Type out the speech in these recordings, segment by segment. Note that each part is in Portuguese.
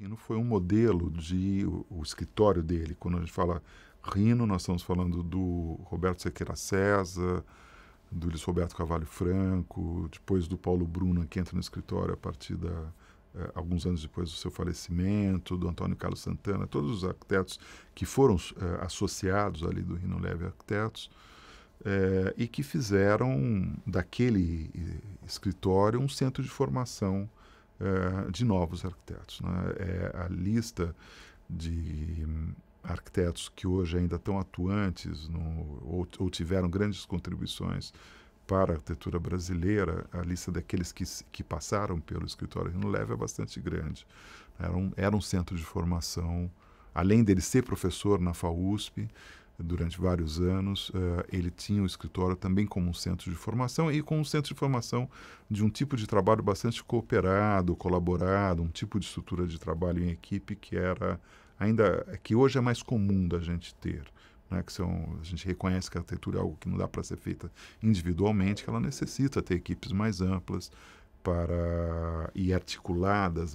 Rino foi um modelo de o, o, escritório dele. Quando a gente fala Rino, nós estamos falando do Roberto Sequeira César, do Luiz Roberto Cavalho Franco, depois do Paulo Bruna, que entra no escritório a partir da eh, alguns anos depois do seu falecimento, do Antônio Carlos Santana, todos os arquitetos que foram eh, associados ali do Rino Leve Arquitetos eh, e que fizeram daquele eh, escritório um centro de formação eh, de novos arquitetos. Né? É a lista de hum, arquitetos que hoje ainda estão atuantes no, ou, ou, tiveram grandes contribuições para a arquitetura brasileira, a lista daqueles que, que passaram pelo escritório Rino Leve é bastante grande. Era um, era um centro de formação, além dele ser professor na FAUSP, durante vários anos. Eh, ele tinha o escritório também como um centro de formação e com um centro de formação de um tipo de trabalho bastante cooperado, colaborado, um tipo de estrutura de trabalho em equipe que era ainda que hoje é mais comum da gente ter. Né, que são, a gente reconhece que a arquitetura é algo que não dá para ser feita individualmente, que ela necessita ter equipes mais amplas, para e articuladas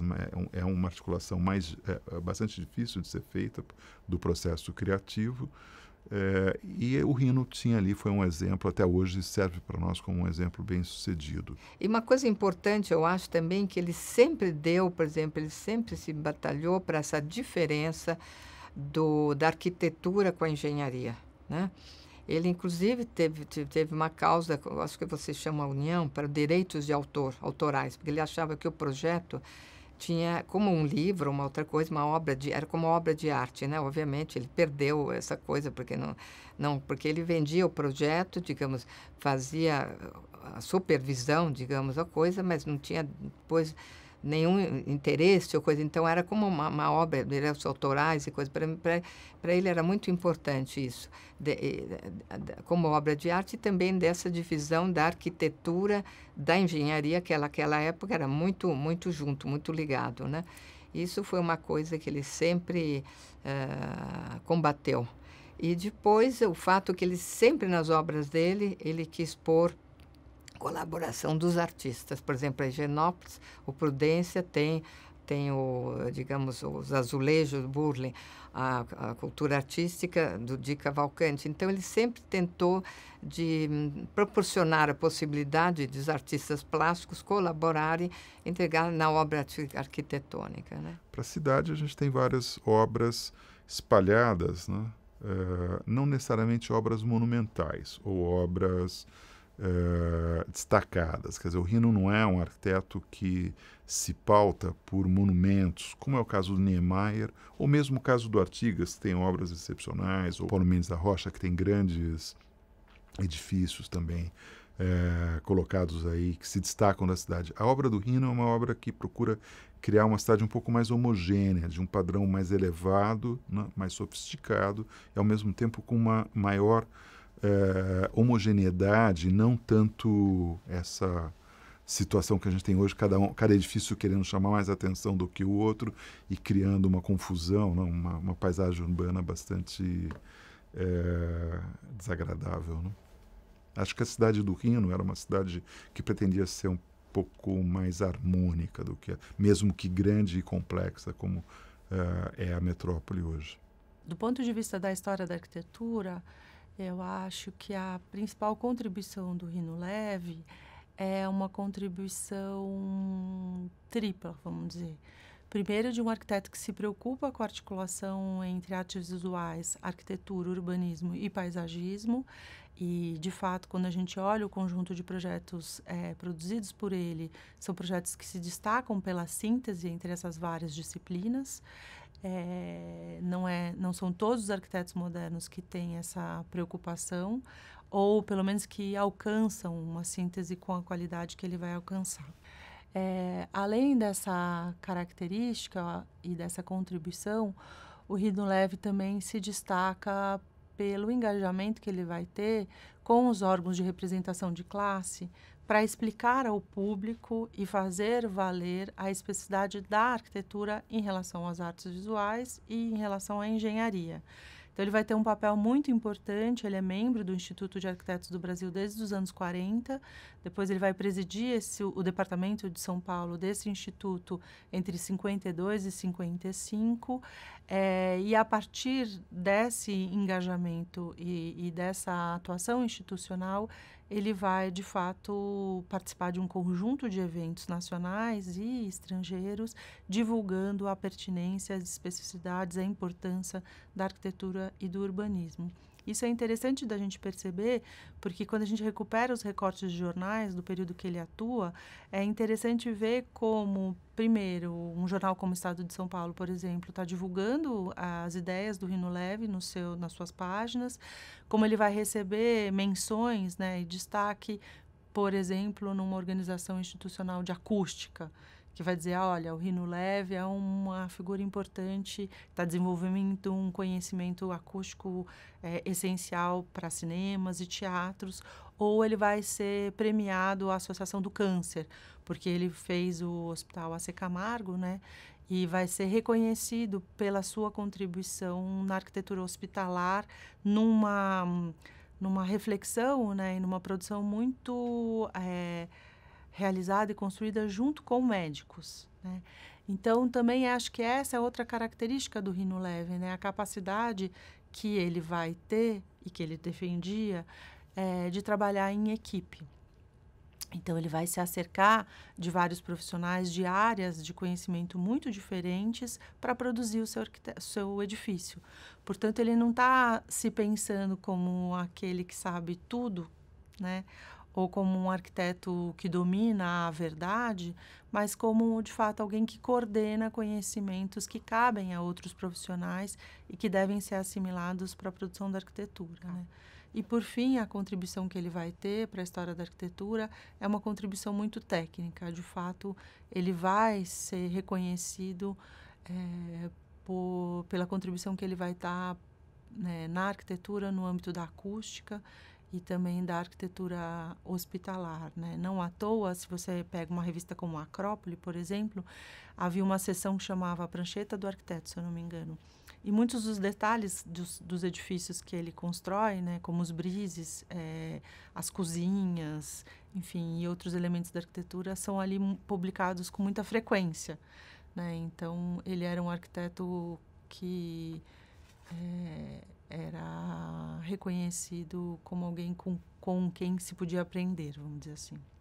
é, é uma articulação mais é, é, bastante difícil de ser feita do processo criativo é, e o Rino tinha ali, foi um exemplo, até hoje serve para nós como um exemplo bem sucedido. E uma coisa importante, eu acho também, que ele sempre deu, por exemplo, ele sempre se batalhou para essa diferença do, da arquitetura com a engenharia. Né? Ele, inclusive, teve, teve uma causa, acho que você chama a União, para direitos de autor, autorais, porque ele achava que o projeto tinha como um livro, uma outra coisa, uma obra de era como obra de arte, né? Obviamente ele perdeu essa coisa porque não não porque ele vendia o projeto, digamos, fazia a supervisão, digamos, a coisa, mas não tinha depois nenhum interesse ou coisa. Então, era como uma, uma obra, direitos autorais e coisa. Para ele era muito importante isso, de, de, de, como obra de arte e também dessa divisão da arquitetura, da engenharia, que naquela época era muito, muito junto, muito ligado, né? Isso foi uma coisa que ele sempre uh, combateu. E depois, o fato que ele sempre nas obras dele, ele quis pôr colaboração dos artistas. Por exemplo, a Genópolis, o Prudência tem tem o, digamos, os azulejos Burle, a, a, cultura artística do de Cavalcante. Então ele sempre tentou de hum, proporcionar a possibilidade dos artistas plásticos colaborarem, integrar na obra arquitetônica, né? Para a cidade a gente tem várias obras espalhadas, né? Uh, não necessariamente obras monumentais ou obras eh, destacadas. Quer dizer, o Rino não é um arquiteto que se pauta por monumentos, como é o caso do Niemeyer, ou mesmo o caso do Artigas, que tem obras excepcionais, ou Paulo Mendes da Rocha, que tem grandes edifícios também é, colocados aí, que se destacam da cidade. A obra do Rino é uma obra que procura criar uma cidade um pouco mais homogênea, de um padrão mais elevado, né, mais sofisticado, e ao mesmo tempo com uma maior é, homogeneidade, não tanto essa situação que a gente tem hoje, cada, um, cada edifício querendo chamar mais atenção do que o outro e criando uma confusão, não, uma, uma paisagem urbana bastante é, desagradável. Não? Acho que a cidade do Rio era uma cidade que pretendia ser um pouco mais harmônica do que, mesmo que grande e complexa como uh, é a metrópole hoje. Do ponto de vista da história da arquitetura, eu acho que a principal contribuição do Rino Leve é uma contribuição tripla, vamos dizer. Primeiro, de um arquiteto que se preocupa com a articulação entre artes visuais, arquitetura, urbanismo e paisagismo. E, de fato, quando a gente olha o conjunto de projetos é, produzidos por ele, são projetos que se destacam pela síntese entre essas várias disciplinas. É, não, é, não são todos os arquitetos modernos que têm essa preocupação, ou pelo menos que alcançam uma síntese com a qualidade que ele vai alcançar. É, além dessa característica e dessa contribuição, o Rino Leve também se destaca pelo engajamento que ele vai ter com os órgãos de representação de classe, para explicar ao público e fazer valer a especificidade da arquitetura em relação às artes visuais e em relação à engenharia. Então, ele vai ter um papel muito importante. Ele é membro do Instituto de Arquitetos do Brasil desde os anos 40. Depois, ele vai presidir esse, o departamento de São Paulo desse instituto entre 52 e 55. É, eh, e a partir desse engajamento e, e dessa atuação institucional, ele vai de fato participar de um conjunto de eventos nacionais e estrangeiros, divulgando a pertinência, as especificidades, a importância da arquitetura e do urbanismo. Isso é interessante da gente perceber, porque quando a gente recupera os recortes de jornais do período que ele atua, é interessante ver como, primeiro, um jornal como o Estado de São Paulo, por exemplo, está divulgando as ideias do Rino Leve no seu, nas suas páginas, como ele vai receber menções né, e destaque, por exemplo, numa organização institucional de acústica que vai dizer, ah, olha, o Rino Leve é uma figura importante, está desenvolvendo um conhecimento acústico é, essencial para cinemas e teatros, ou ele vai ser premiado à Associação do Câncer, porque ele fez o Hospital AC Camargo, né? E vai ser reconhecido pela sua contribuição na arquitetura hospitalar, numa, numa reflexão, né? E numa produção muito... É, realizada e construída junto com médicos. Né? Então, também acho que essa é outra característica do Rino Leve, né? a capacidade que ele vai ter e que ele defendia é, de trabalhar em equipe. Então, ele vai se acercar de vários profissionais de áreas de conhecimento muito diferentes para produzir o seu, seu edifício. Portanto, ele não está se pensando como aquele que sabe tudo, né? ou como um arquiteto que domina a verdade, mas como de fato alguém que coordena conhecimentos que cabem a outros profissionais e que devem ser assimilados para a produção da arquitetura. Né? E por fim, a contribuição que ele vai ter para a história da arquitetura é uma contribuição muito técnica. De fato, ele vai ser reconhecido é, por, pela contribuição que ele vai estar né, na arquitetura, no âmbito da acústica e também da arquitetura hospitalar. Né? Não à toa, se você pega uma revista como a Acrópole, por exemplo, havia uma seção que chamava a Prancheta do Arquiteto, se eu não me engano. E muitos dos detalhes dos, dos edifícios que ele constrói, né, como os brises, é, as cozinhas, enfim, e outros elementos da arquitetura, são ali publicados com muita frequência. Né? Então, ele era um arquiteto que... É, era reconhecido como alguém com, com quem se podia aprender, vamos dizer assim.